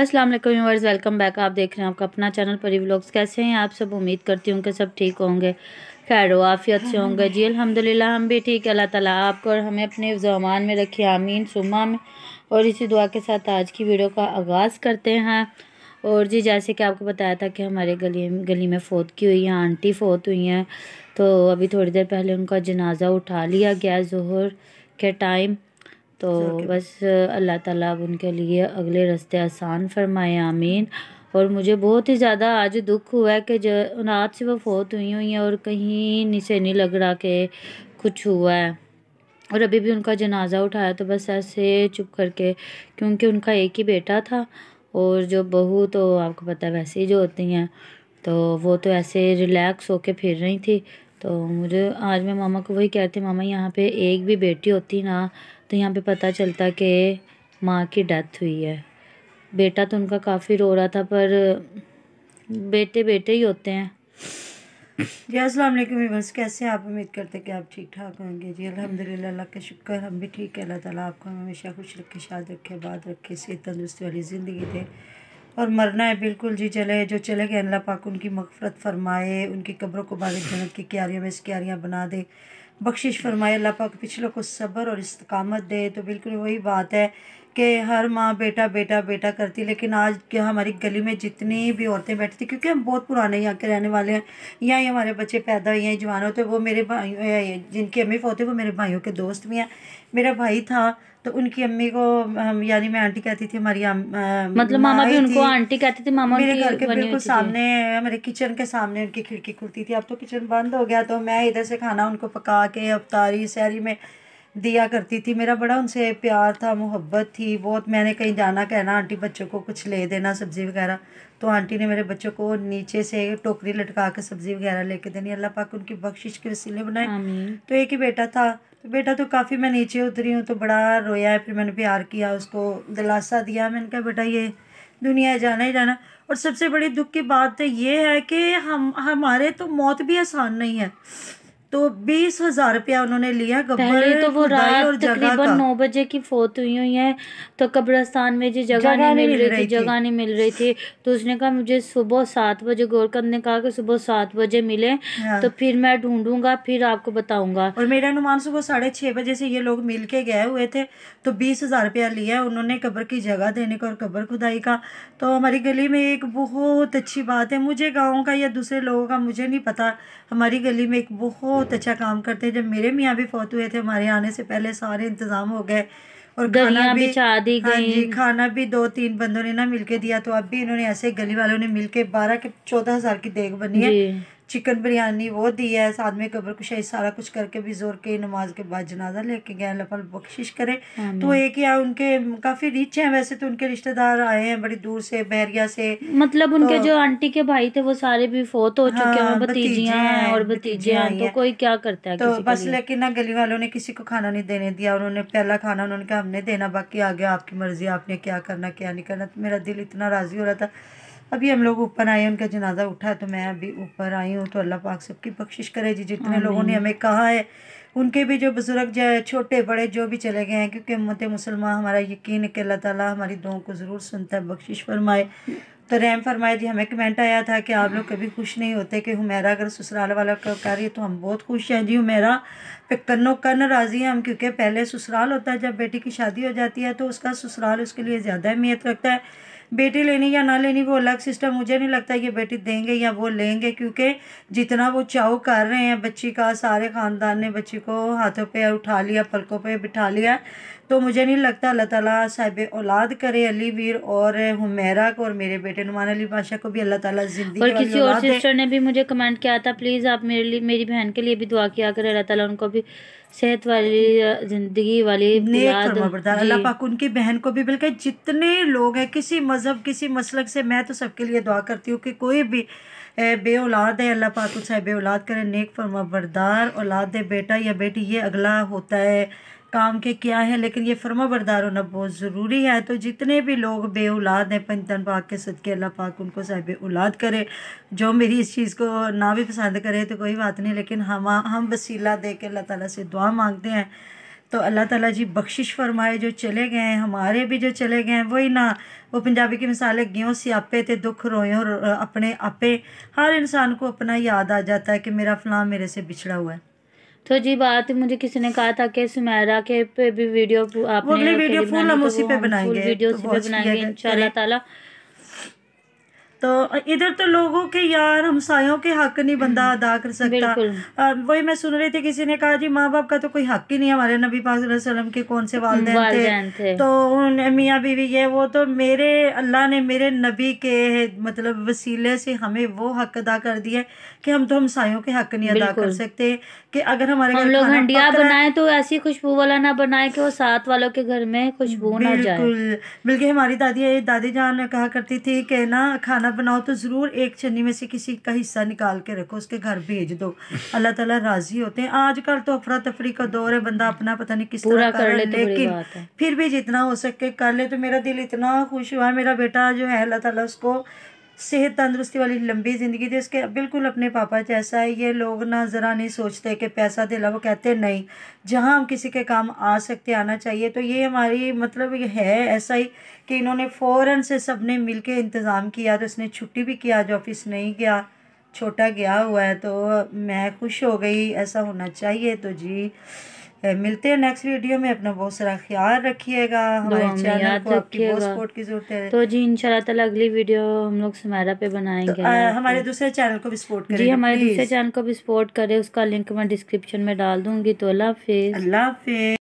अस्सलाम वालेकुम viewers welcome back आप देख रहे हैं आपका अपना चैनल परी व्लॉग्स कैसे हैं आप सब उम्मीद करती हूँ कि सब ठीक होंगे खैर आफियत से होंगे जी अल्हम्दुलिल्लाह हम भी ठीक अल्लाह ताला आपको और हमें अपने जमान में रखे आमीन सुमा में और इसी दुआ के साथ आज की वीडियो का आगाज़ करते हैं और जी जैसे कि आपको बताया था कि हमारे गली गली में फोत की हुई हैं आंटी फोत हुई हैं तो अभी थोड़ी देर पहले उनका जनाजा उठा लिया गया जहर के टाइम तो बस अल्लाह ताला उनके लिए अगले रास्ते आसान फरमाए आमीन और मुझे बहुत ही ज़्यादा आज दुख हुआ है कि जो रात से वो फोत हुई हुई हैं और कहीं से नहीं लग रहा कि कुछ हुआ है और अभी भी उनका जनाजा उठाया तो बस ऐसे चुप करके क्योंकि उनका एक ही बेटा था और जो बहू तो आपको पता है वैसे ही जो होती हैं तो वो तो ऐसे रिलैक्स होके फिर रही थी तो मुझे आज मैं मामा को वही कहती मामा यहाँ पे एक भी बेटी होती ना तो यहाँ पे पता चलता कि माँ की डेथ हुई है बेटा तो उनका काफ़ी रो रहा था पर बेटे बेटे ही होते हैं जी असलम बस कैसे आप उम्मीद करते हैं कि आप ठीक ठाक होंगे जी अल्हम्दुलिल्लाह अल्लाह का शुक्र हम भी ठीक है अल्लाह ताला आपको हमेशा खुश रखे शाद रखे बात रखे सेहत तंदुरुस्ती वाली ज़िंदगी दे और मरना है बिल्कुल जी चले जो चले गए अल्लाह पाक उनकी मफ़रत फरमाए उनकी कब्रों को बारिश जनत की क्यारियों में क्यारियाँ बना दे बख्शिश फरमाए अल्लाह पाक पिछलों को सब्र और इस्तकामत दे तो बिल्कुल वही बात है कि हर माँ बेटा बेटा बेटा करती लेकिन आज क्या हमारी गली में जितनी भी औरतें बैठी थी क्योंकि हम बहुत पुराने यहाँ के रहने वाले हैं यहाँ ही हमारे बच्चे पैदा हुए हैं जवान होते वो मेरे भाई जिनकी अम्मी फौत वो मेरे भाइयों के दोस्त भी हैं मेरा भाई था तो उनकी अम्मी को यानी मैं आंटी कहती थी हमारी आ, मतलब मामा भी उनको आंटी कहती थी मामा मेरे घर के बिल्कुल सामने मेरे किचन के सामने उनकी खिड़की खुलती थी अब तो किचन बंद हो गया तो मैं इधर से खाना उनको पका के अफतारी सहरी में दिया करती थी मेरा बड़ा उनसे प्यार था मोहब्बत थी बहुत मैंने कहीं जाना कहना आंटी बच्चों को कुछ ले देना सब्ज़ी वगैरह तो आंटी ने मेरे बच्चों को नीचे से टोकरी लटका के सब्ज़ी वगैरह लेके देनी अल्लाह पाक उनकी बख्शिश के वसीले बनाए तो एक ही बेटा था तो बेटा तो काफ़ी मैं नीचे उतरी हूँ तो बड़ा रोया है फिर मैंने प्यार किया उसको दिलासा दिया मैंने कहा बेटा ये दुनिया जाना ही जाना और सबसे बड़ी दुख की बात तो ये है कि हम हमारे तो मौत भी आसान नहीं है तो बीस हजार रुपया उन्होंने लिया पहले तो वो रात तकरीबन नौ बजे की फोत हुई हुई है तो कब्रस्तान में जी जगह नहीं मिल रही थी जगह नहीं मिल रही थी तो उसने कहा मुझे सुबह सात बजे गोरखंद ने कहा कि सुबह सात बजे मिले हाँ। तो फिर मैं ढूंढूंगा फिर आपको बताऊंगा और मेरा अनुमान सुबह साढ़े छह बजे से ये लोग मिल के गए हुए थे तो बीस हजार रुपया लिया उन्होंने कब्र की जगह देने का और कब्र खुदाई का तो हमारी गली में एक बहुत अच्छी बात है मुझे गाँव का या दूसरे लोगों का मुझे नहीं पता हमारी गली में एक बहुत बहुत अच्छा काम करते हैं जब मेरे मियाँ भी फौत हुए थे हमारे आने से पहले सारे इंतज़ाम हो गए और खाना भी दी हाँ जी खाना भी दो तीन बंदों ने ना मिलके दिया तो अब भी इन्होंने ऐसे गली वालों ने मिलके बारह के चौदह हज़ार की देख बनी है चिकन बिरयानी वो दी है साथ में कब्र कुशाई सारा कुछ करके भी जोर के नमाज के बाद जनाजा लेके गए अल्लाह पाक बख्शिश करे तो एक या उनके काफ़ी रिच हैं वैसे तो उनके रिश्तेदार आए हैं बड़ी दूर से बहरिया से मतलब तो उनके तो, जो आंटी के भाई थे वो सारे भी फोत हो चुके हैं हाँ, भतीजियां हैं और भतीजियाँ हैं तो कोई क्या करता है तो बस लेकिन ना गली वालों ने किसी को खाना नहीं देने दिया उन्होंने पहला खाना उन्होंने कहा हमने देना बाकी आगे आपकी मर्जी आपने क्या करना क्या नहीं करना तो मेरा दिल इतना राज़ी हो रहा था अभी हम लोग ऊपर आए उनका जनाजा उठा तो मैं अभी ऊपर आई हूँ तो अल्लाह पाक सबकी बख्शिश करे जी जितने लोगों ने हमें कहा है उनके भी जो बुज़ुर्ग छोटे बड़े जो भी चले गए हैं क्योंकि मत मुसलमान हमारा यकीन है कि अल्लाह ताला हमारी दो को ज़रूर सुनता है बख्शिश फरमाए तो रैम फरमाए जी हमें कमेंट आया था कि आप लोग कभी खुश नहीं होते कि हमेरा अगर ससुराल वाला का कर रही है तो हम बहुत खुश हैं जी हमेरा पे कन्नों कन राज़ी हैं हम क्योंकि पहले ससुराल होता है जब बेटी की शादी हो जाती है तो उसका ससुराल उसके लिए ज़्यादा अहमियत रखता है बेटी लेनी या ना लेनी वो अलग सिस्टम मुझे नहीं लगता ये बेटी देंगे या वो लेंगे क्योंकि जितना वो चाव कर रहे हैं बच्ची का सारे ख़ानदान ने बच्ची को हाथों पे उठा लिया पलकों पे बिठा लिया तो मुझे नहीं लगता अल्लाह ताला साहब औलाद करे अली वीर और हुमेरा को और मेरे बेटे नुमान अली बादशाह को भी अल्लाह ताला जिंदगी और किसी और सिस्टर ने भी मुझे कमेंट किया था प्लीज़ आप मेरे लिए मेरी बहन के लिए भी दुआ किया करें अल्लाह ताला उनको भी सेहत वाली ज़िंदगी वाली अल्लाह पाक उनकी बहन को भी बल्कि जितने लोग हैं किसी मज़ मज़हब किसी मसलक से मैं तो सबके लिए दुआ करती हूँ कि कोई भी बे औलाद है अल्लाह पाक उसे बे औलाद करें नेक फरमा बरदार औलाद है बेटा या बेटी ये अगला होता है काम के क्या है लेकिन ये फरमा बरदार होना बहुत ज़रूरी है तो जितने भी लोग बे औलाद हैं पंतन पाक के सदके अल्लाह पाक उनको साहब औलाद करे जो मेरी इस चीज़ को ना भी पसंद करे तो कोई बात नहीं लेकिन हम हम वसीला दे के अल्लाह ताली से दुआ मांगते हैं तो अल्लाह ताला जी बख्शिश फरमाए जो चले गए हैं हमारे भी जो चले गए हैं वही ना वो पंजाबी की मिसाल है ग्यों आपे ते दुख रोए और अपने आपे हर इंसान को अपना याद आ जाता है कि मेरा फलां मेरे से बिछड़ा हुआ है तो जी बात मुझे किसी ने कहा था कि सुमेरा के पे भी वीडियो आपने वीडियो फुल हम तो तो उसी पे बनाएंगे वीडियो उसी पे बनाएंगे इंशाल्लाह ताला तो इधर तो लोगों के यार हमसायों के हक नहीं बंदा हम्म, अदा कर सकता वही मैं सुन रही थी किसी ने कहा जी माँ बाप का तो कोई हक ही नहीं हमारे नबी पाक वसल्लम के कौन से वाले थे।, थे तो उन मियाँ बीवी ये वो तो मेरे अल्लाह ने मेरे नबी के मतलब वसीले से हमें वो हक अदा कर दिया कि हम तो हमसायों के हक नहीं अदा कर सकते कि अगर हमारे घर लोग हंडिया बनाए तो ऐसी खुशबू वाला ना बनाए कि वो साथ वालों के घर में खुशबू ना जाए बिल्कुल बल्कि हमारी दादी दादी जान कहा करती थी कि ना खाना घर बनाओ तो ज़रूर एक छन्नी में से किसी का हिस्सा निकाल के रखो उसके घर भेज दो अल्लाह ताला राज़ी होते हैं आजकल तो अफरा तफरी का दौर है बंदा अपना पता नहीं किस तरह कर ले लेकिन फिर भी जितना हो सके कर ले तो मेरा दिल इतना खुश हुआ मेरा बेटा जो है अल्लाह ताला उसको सेहत तंदरुस्ती वाली लंबी ज़िंदगी थी उसके बिल्कुल अपने पापा जैसा है ये लोग ना ज़रा नहीं सोचते कि पैसा ला वो कहते नहीं जहाँ हम किसी के काम आ सकते आना चाहिए तो ये हमारी मतलब ये है ऐसा ही कि इन्होंने फ़ौर से सब ने मिल के इंतज़ाम किया तो उसने छुट्टी भी किया जो ऑफिस नहीं गया छोटा गया हुआ है तो मैं खुश हो गई ऐसा होना चाहिए तो जी मिलते हैं नेक्स्ट वीडियो में अपना बहुत सारा ख्याल रखिएगा हमारे चैनल को आपकी बहुत सपोर्ट की जरूरत है तो जी इंशाल्लाह अगली वीडियो हम लोग सुमेरा पे तो, बनाएंगे तो, आ, हमारे दूसरे चैनल को भी सपोर्ट करें जी हमारे दूसरे चैनल को भी सपोर्ट करें उसका लिंक मैं डिस्क्रिप्शन में डाल दूंगी तो अल्लाह हाफिज़ अल्लाह हाफिज़